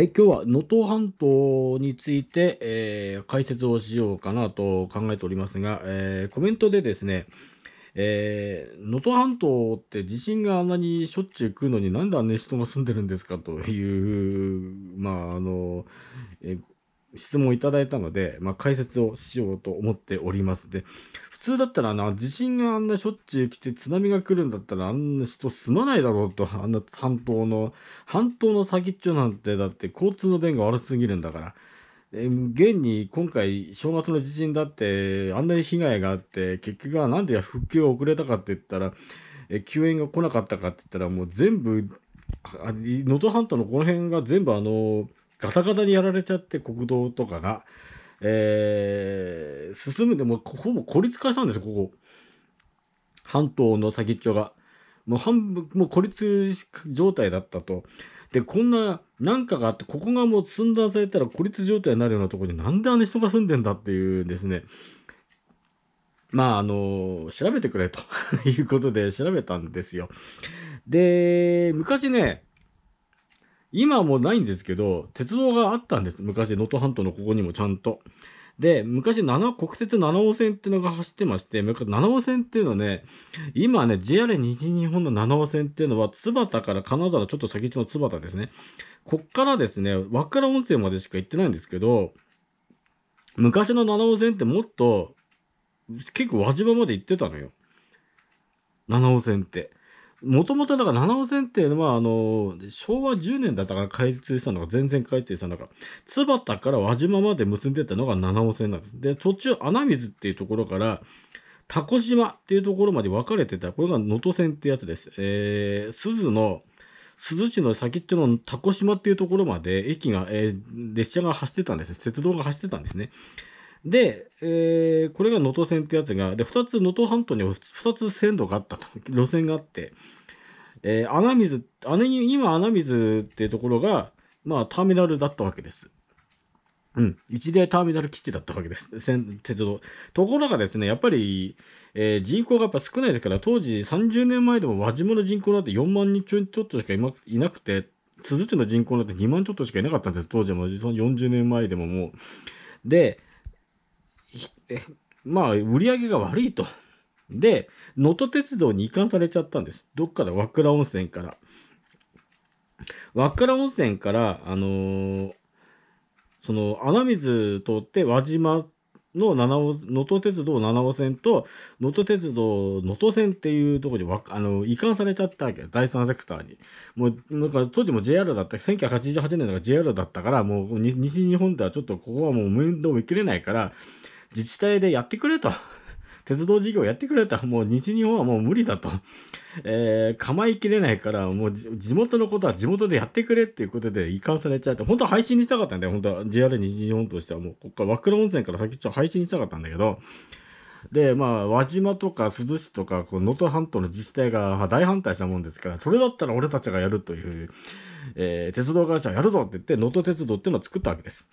え今日は能登半島について、えー、解説をしようかなと考えておりますが、えー、コメントでですね、えー、能登半島って地震があんなにしょっちゅう来るのになんであんなに人が住んでるんですかという、まああのえ質問をいただいたので、まあ、解説をしようと思っておりますで、普通だったらな、地震があんなしょっちゅう来て津波が来るんだったらあんな人住まないだろうと、あんな半島の、半島の先っちょなんてだって交通の便が悪すぎるんだから。現に今回正月の地震だってあんなに被害があって結局はなんで復旧が遅れたかって言ったら救援が来なかったかって言ったらもう全部能登半島のこの辺が全部あのガタガタにやられちゃって国道とかが。えー、進むでもほぼ孤立化したんですよ、ここ。半島の先っちょが。もう半分、もう孤立状態だったと。で、こんな、なんかがあって、ここがもう寸断されたら孤立状態になるようなところになんであの人が住んでんだっていうですね。まあ、あの、調べてくれと いうことで調べたんですよ。で、昔ね、今はもうないんですけど、鉄道があったんです。昔、能登半島のここにもちゃんと。で、昔、七、国鉄七尾線っていうのが走ってまして、七尾線っていうのはね、今ね、JR 西日本の七尾線っていうのは、津端から金沢ちょっと先っちょの津端ですね。こっからですね、和倉温泉までしか行ってないんですけど、昔の七尾線ってもっと、結構輪島まで行ってたのよ。七尾線って。もともとだから七尾線っていうのは、あの、昭和10年だったから開通したのが、全然開通したのが、津端から輪島まで結んでたのが七尾線なんです。で、途中、穴水っていうところから、タコ島っていうところまで分かれてた、これが能登線ってやつです。えー、鈴の、鈴市の先っちょのタコ島っていうところまで駅が、えー、列車が走ってたんです。鉄道が走ってたんですね。で、えー、これが能登線ってやつが、で、二つ、能登半島に二つ線路があったと、路線があって、えー、穴水、穴に、今穴水っていうところが、まあ、ターミナルだったわけです。うん。一大ターミナル基地だったわけです。鉄道。ところがですね、やっぱり、えー、人口がやっぱ少ないですから、当時30年前でも輪島の人口なんて4万人ちょっとしかいなくて、鈴筑の人口なんて2万ちょっとしかいなかったんです。当時はもの40年前でももう。で、まあ、売り上げが悪いと。で、能登鉄道に移管されちゃったんです。どっから和倉温泉から。和倉温泉から、あのー、その穴水通って輪島の七尾、能登鉄道七尾線と、能登鉄道能登線っていうところにあの移管されちゃったわけ第三セクターに。もう、んか当時も JR だった、1988年だから JR だったから、もう西日本ではちょっとここはもう面倒見きれないから、自治体でやってくれと。鉄道事業やってくれたらもう西日本はもう無理だと、えー、構いきれないから、もう地元のことは地元でやってくれっていうことで移管されちゃって、本当は配信にしたかったんだよ。本当は JR 西日本としてはもう、こっから和倉温泉から先ちょっと配信にしたかったんだけど、で、まあ、輪島とか珠洲市とか、能登半島の自治体が大反対したもんですから、それだったら俺たちがやるという、えー、鉄道会社やるぞって言って、能登鉄道っていうのを作ったわけです。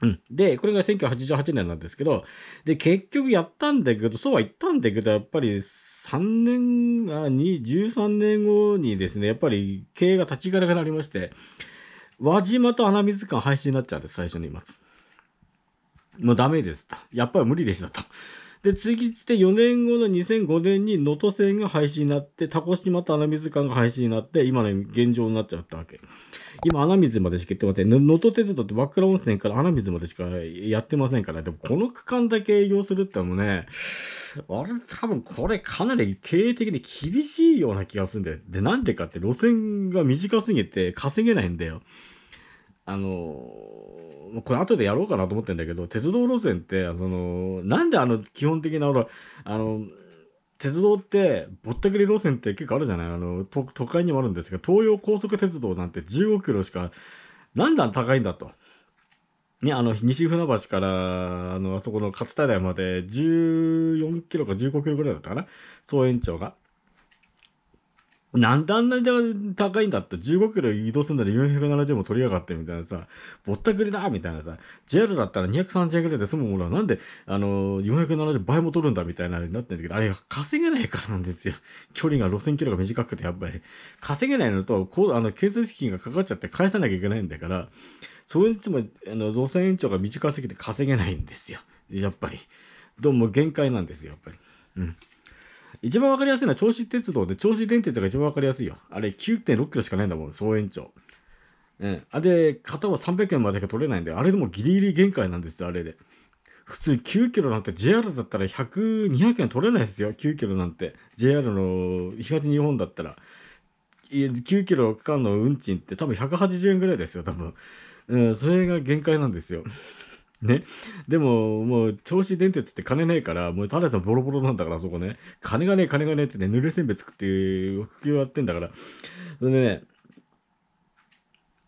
うん。で、これが1988年なんですけど、で、結局やったんだけど、そうは言ったんだけど、やっぱり3年、あ、13年後にですね、やっぱり経営が立ち行かなくなりまして、輪島と穴水館廃止になっちゃうんです、最初に言います。もうダメですと。やっぱり無理でしたと。で、次って4年後の2005年に能登線が廃止になって、タコ島と穴水間が廃止になって、今の現状になっちゃったわけ。今、穴水までしか行ってません。能登鉄道って枕温泉から穴水までしかやってませんから、でもこの区間だけ営業するってのもね、あれ多分これかなり経営的に厳しいような気がするんだよ。で、なんでかって路線が短すぎて稼げないんだよ。あのこれ後でやろうかなと思ってんだけど鉄道路線ってそのなんであの基本的なほらあの鉄道ってぼったくり路線って結構あるじゃないあの都会にもあるんですが東洋高速鉄道なんて15キロしか何段高いんだと。ね、あの西船橋からあのあそこの勝田台まで14キロか15キロぐらいだったかな総延長が。なんであんなに高いんだって15キロ移動するなら470も取りやがってみたいなさ、ぼったくりだみたいなさ、JR だったら230円ぐらいで済むものはなんで、あのー、470倍も取るんだみたいなになってるけど、あれ稼げないからなんですよ。距離が路線距離が短くてやっぱり。稼げないのと、こう、あの、建設費がかかっちゃって返さなきゃいけないんだから、それにつも、あの、路線延長が短すぎて稼げないんですよ。やっぱり。どうも限界なんですよ、やっぱり。うん。一番わかりやすいのは銚子鉄道で、銚子電鉄が一番わかりやすいよ。あれ9.6キロしかないんだもん、総延長。うん。あで片は300円までしか取れないんで、あれでもギリギリ限界なんですよ、あれで。普通9キロなんて JR だったら100、200円取れないですよ、9キロなんて。JR の東日本だったら。9キロ間の運賃って多分180円ぐらいですよ、多分。うん、それが限界なんですよ。ね。でも、もう、銚子電鉄って金ないから、もう、たださボロボロなんだから、そこね。金がねえ、金がねえってね、濡れせんべい作って、副業やってんだから。それでね、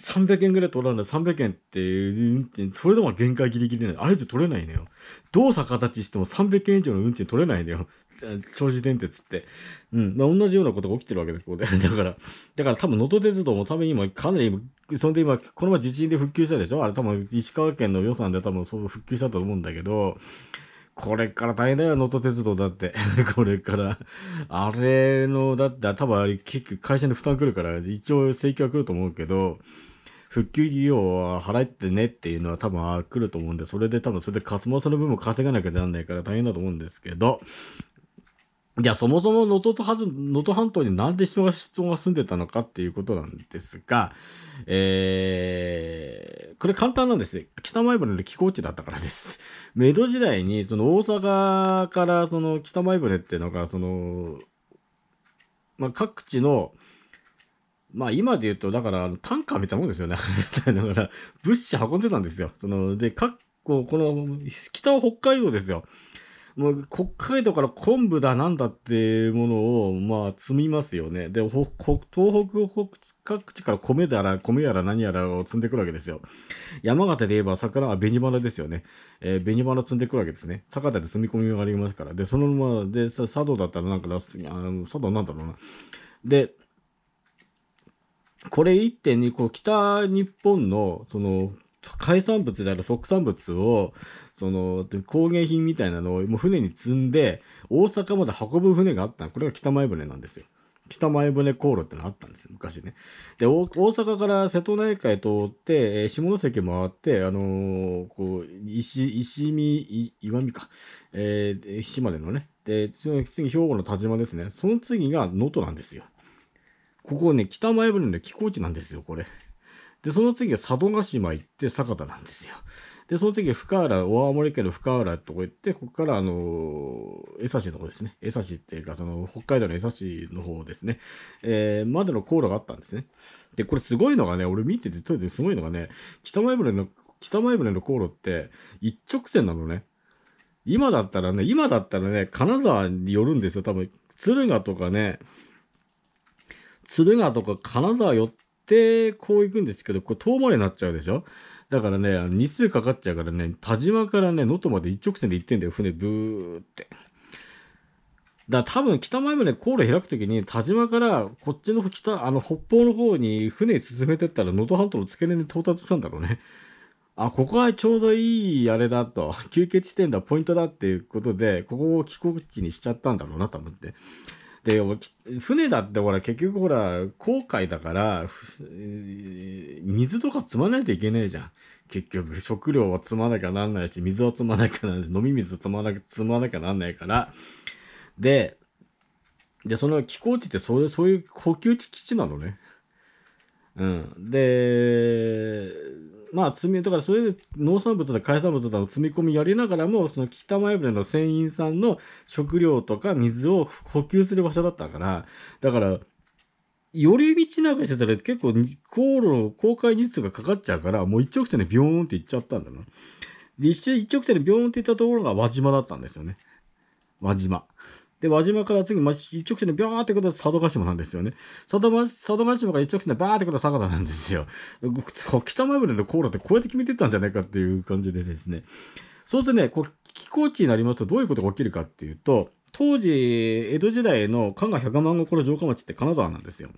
300円ぐらい取らない300円って運賃それでも限界ギリギリない。あれじゃ取れないのよどう逆立ちしても300円以上の運賃取れないのよ 長寿電鉄って、うんまあ、同じようなことが起きてるわけでここで だからだから多分能登鉄道も多分今かなり今それで今この前地震で復旧したでしょあれ多分石川県の予算で多分そう復旧したと思うんだけどこれから大変だよ、能登鉄道だって。これから。あれの、だって、多分結局会社に負担来るから、一応請求は来ると思うけど、復旧費用は払ってねっていうのは多分来ると思うんで、それで多分それで間さんの分も稼がなきゃなんないから大変だと思うんですけど、じゃあそもそも能登半島になんで人が人が住んでたのかっていうことなんですが、えー、これ簡単なんですね。北前船の寄港地だったからです。江 戸時代にその大阪からその北前船っていうのがその、まあ、各地の、まあ今で言うと、だから、タンカーみたいなもんですよね。だから、物資運んでたんですよ。その、で、かこ、この北は北海道ですよ。もう北海道から昆布だなんだっていうものを、まあ、積みますよね。で、東北各地から米だら、米やら何やらを積んでくるわけですよ。山形で言えば魚は紅花ですよね。えー、紅花積んでくるわけですね。酒田で積み込みがありますから。で、そのまま、で、佐渡だったらなんか、あの佐渡なんだろうな。で、これ1.2、こう北日本の、その、海産物である特産物を、その、工芸品みたいなのをもう船に積んで、大阪まで運ぶ船があったこれが北前船なんですよ。北前船航路ってのがあったんですよ、昔ね。で、大阪から瀬戸内海通って、えー、下関回って、あのー、こう、石、石見、岩見か、えー、島根のね。で、次、兵庫の田島ですね。その次が能登なんですよ。ここね、北前船の寄港地なんですよ、これ。で、その次は佐渡島行って酒田なんですよ。で、その次は深浦、大森県の深浦とこ行って、ここから、あのー、江差の方ですね。江差っていうか、その、北海道の江差の方ですね。えー、までの航路があったんですね。で、これすごいのがね、俺見てて、とにかすごいのがね、北前船の、北前船の航路って一直線なのね。今だったらね、今だったらね、金沢に寄るんですよ、多分。敦賀とかね、敦賀とか金沢寄って、ってこう行くんですけど、これ遠回りになっちゃうでしょだからね、あの日数かかっちゃうからね、田島からね、能登まで一直線で行ってんだよ、船ブーって。だから多分北前船航路開くときに田島からこっちの北あの北方の方に船進めてったら能登半島の付け根に到達したんだろうね。あここはちょうどいいあれだと休憩地点だポイントだっていうことでここを帰国地にしちゃったんだろうなと思って。で船だってほら結局ほら航海だから水とか積まないといけねえじゃん結局食料は積まなきゃなんないし水は積まなきゃなんないし飲み水積まな積まなきゃなんないからででその気候地ってそういうそういう補給地基地なのねうん、でまあ積みだからそれで農産物だ海産物だの積み込みやりながらもその北前船の船員さんの食料とか水を補給する場所だったからだから寄り道なんかしてたら結構航路航海日数がかかっちゃうからもう一直線でビョーンって行っちゃったんだな。一直線でビョーンって行ったところが輪島だったんですよね。輪島。で、輪島から次、ま、一直線でビャーってことは佐渡島なんですよね。佐渡、佐渡島から一直線でバーってことは佐賀なんですよ。北前船の航路ってこうやって決めてったんじゃないかっていう感じでですね。そうするとね、こう、気候地になりますとどういうことが起きるかっていうと、当時、江戸時代の加賀百万石城下町って金沢なんですよ。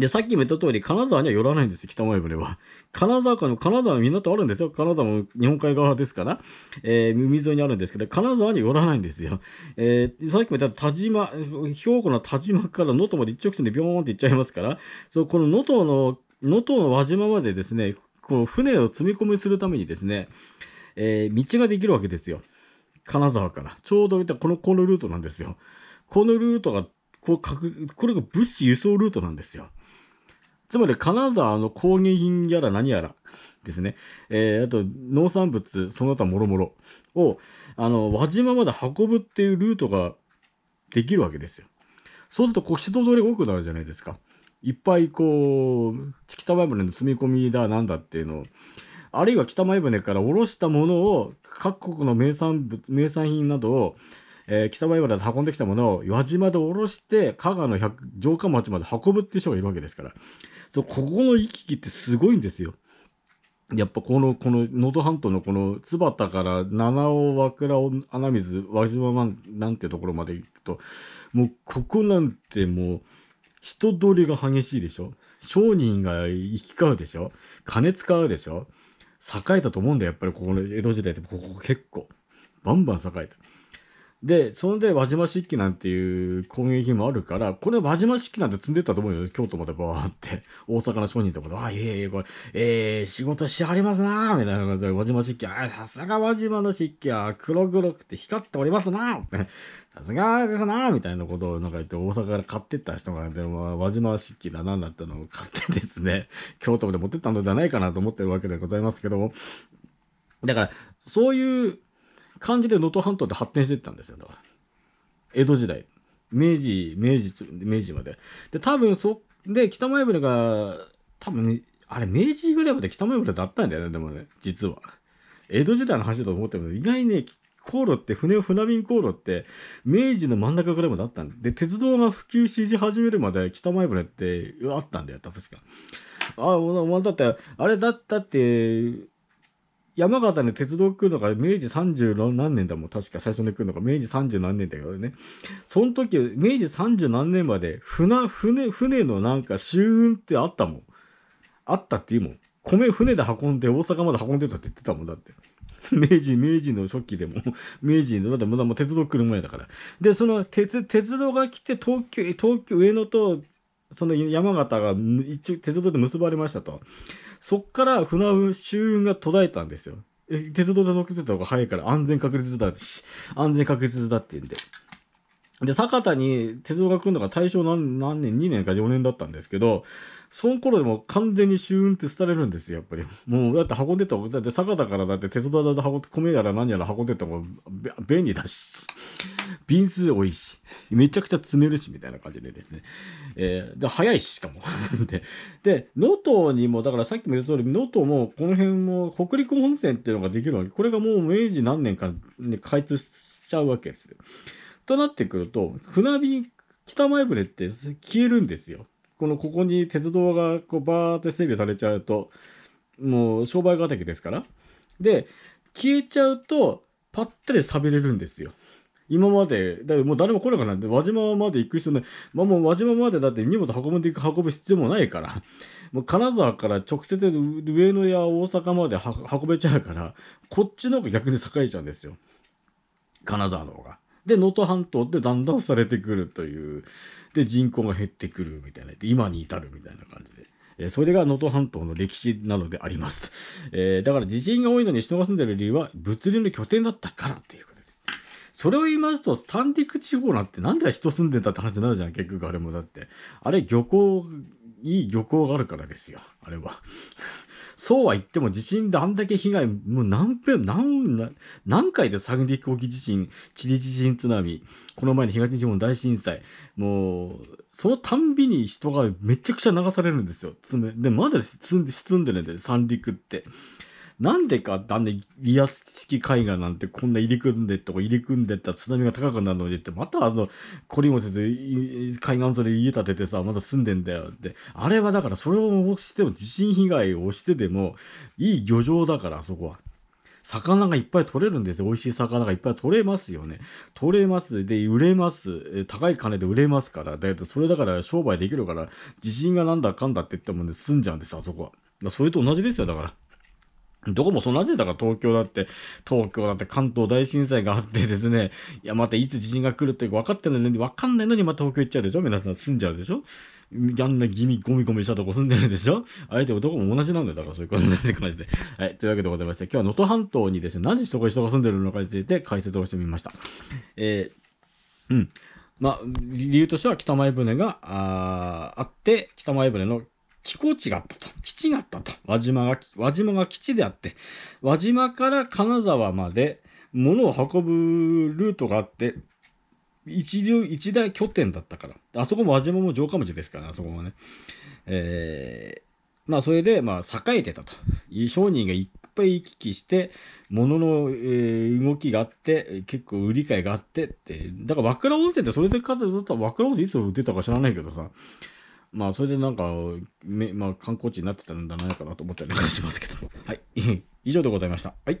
で、さっきも言った通り、金沢には寄らないんですよ、北前船は。金沢かの、金沢の港あるんですよ。金沢も日本海側ですから、えー、海沿いにあるんですけど、金沢には寄らないんですよ。えー、さっきも言った田島、兵庫の田島から能登まで一直線でビョーンって行っちゃいますから、そう、この能登の、能登の輪島までですね、この船を積み込みするためにですね、えー、道ができるわけですよ。金沢から。ちょうどこの、このルートなんですよ。このルートが、こう、これが物資輸送ルートなんですよ。つまり金沢の工芸品やら何やらですね、えー、あと農産物その他もろもろをあの輪島まで運ぶっていうルートができるわけですよ。そうするとこう人通りが多くなるじゃないですか。いっぱいこう北前船の積み込みだなんだっていうのをあるいは北前船から下ろしたものを各国の名産物名産品などをえー、北前原で運んできたものを輪島で下ろして、加賀の城下町まで運ぶっていう人がいるわけですから。そう、ここの行き来ってすごいんですよ。やっぱこの、この、能登半島のこの、津幡から七尾、和倉、穴水、輪島なんてところまで行くと、もうここなんてもう、人通りが激しいでしょ商人が行き交うでしょ金使うでしょ栄えたと思うんだよ、やっぱりここの江戸時代って、ここ結構。バンバン栄えた。で、そんで輪島漆器なんていう工芸品もあるから、これ輪島漆器なんて積んでったと思うんですよ。京都までバーって、大阪の商人とかで、あ、いえいえ、これ、えー、仕事しはりますなーみたいな感じで、輪島漆器、あ、さすが輪島の漆器は黒黒くて光っておりますなーさすがですなーみたいなことをなんか言って、大阪から買ってった人が、でも、輪島漆器だなんだってのを買ってですね、京都まで持ってったのではないかなと思ってるわけでございますけども、だから、そういう、感じで能登半島って発展していったんですよだから江戸時代明治明治明治までで多分そで北前船が多分、あれ明治ぐらいまで北前船だったんだよねでもね実は江戸時代の話だと思っても意外にね航路って船船便航路って明治の真ん中ぐらいまであったんで鉄道が普及し始めるまで北前船ってあったんだよ確か。あ、ま、だってあれだったって山形で鉄道来るのが明治三十何年だもん、確か最初に来るのが明治三十何年だけどね。その時、明治三十何年まで船、船、船のなんか舟運ってあったもん。あったっていうもん。米船で運んで大阪まで運んでたって言ってたもんだって。明治、明治の初期でも、明治の、だってまだもう鉄道来る前だから。で、その鉄、鉄道が来て東京、東京、上野と、その山形が一応鉄道で結ばれましたと。そっから船運、周運が途絶えたんですよ。鉄道で乗ってた方が早いから安全確実だし、安全確実だって言うんで。で、坂田に鉄道が来るのが大正何何年、2年か4年だったんですけど、その頃でも完全にシューンって廃れるんですよ、やっぱり。もう、だって運んでた、だって坂田からだって鉄道だと運米やら何やら運んでたが便利だし、便数多いし、めちゃくちゃ詰めるし、みたいな感じでですね。えー、で、早いし、しかも。で、で、能登にも、だからさっきも言った通り、能登も、この辺も、北陸本線っていうのができるわけ。これがもう明治何年かに開通しちゃうわけですよ。となってくると、船便、北前船って消えるんですよ。この、ここに鉄道がこうバーって整備されちゃうと、もう商売敵ですから。で、消えちゃうと、ぱったり寂れるんですよ。今まで、だもう誰も来なくなって、輪島まで行く必要ない。まあ、もう輪島までだって荷物運んでいく、運ぶ必要もないから。もう金沢から直接上野や大阪まで運べちゃうから、こっちの方が逆に栄えちゃうんですよ。金沢の方が。で、能登半島ってだんだんされてくるという、で、人口が減ってくるみたいな、今に至るみたいな感じで。えそれが能登半島の歴史なのであります。えー、だから地震が多いのに人が住んでる理由は物流の拠点だったからっていうことです。それを言いますと、三陸地方なんてなんで人住んでたって話になるじゃん、結局あれもだって。あれ漁港、いい漁港があるからですよ、あれは。そうは言っても地震であんだけ被害、もう何分、何、何回で三陸沖地震、チリ地震津波、この前の東日本大震災、もう、そのたんびに人がめちゃくちゃ流されるんですよ。で、まだ沈んでるんで、三陸って。なんでか、だんん、リア式海岸なんてこんな入り組んでった入り組んでった津波が高くなるのにって、またあの、懲りもせず、海岸沿いで家建ててさ、まだ住んでんだよって。あれはだから、それをしても、地震被害をしてでも、いい漁場だから、あそこは。魚がいっぱい取れるんですよ。美味しい魚がいっぱい取れますよね。取れます。で、売れます。高い金で売れますから。だそれだから商売できるから、地震がなんだかんだって言ったもんで、ね、済んじゃうんです、あそこは。それと同じですよ、だから。どこもそじなたから、東京だって、東京だって関東大震災があってですね、いや、またいつ地震が来るって分かっていのに、分かんないのに、また東京行っちゃうでしょ皆さん住んじゃうでしょあんなギミゴミゴミしたとこ住んでるでしょあ手っどこも同じなんだよ。だからそういうことになってくるで。はい。というわけでございまして、今日は能登半島にですね、なぜ人が人が住んでるのかについて解説をしてみました。えー、うん。まあ、理由としては北前船がああって、北前船の寄港地があったと、基地があったと、輪島が、輪島が基地であって、輪島から金沢まで物を運ぶルートがあって、一流、一大拠点だったから。あそこも輪島も城下町ですから、ね、あそこもね。えー、まあ、それで、まあ、栄えてたと。商人がいっぱい行き来して、物の、えー、動きがあって、結構売り買いがあってって。だから、和倉温泉ってそれで数だったら、和倉温泉いつ売ってたか知らないけどさ、まあ、それでなんか、めまあ、観光地になってたんじゃないかなと思ったりなんかしますけど。はい。以上でございました。はい。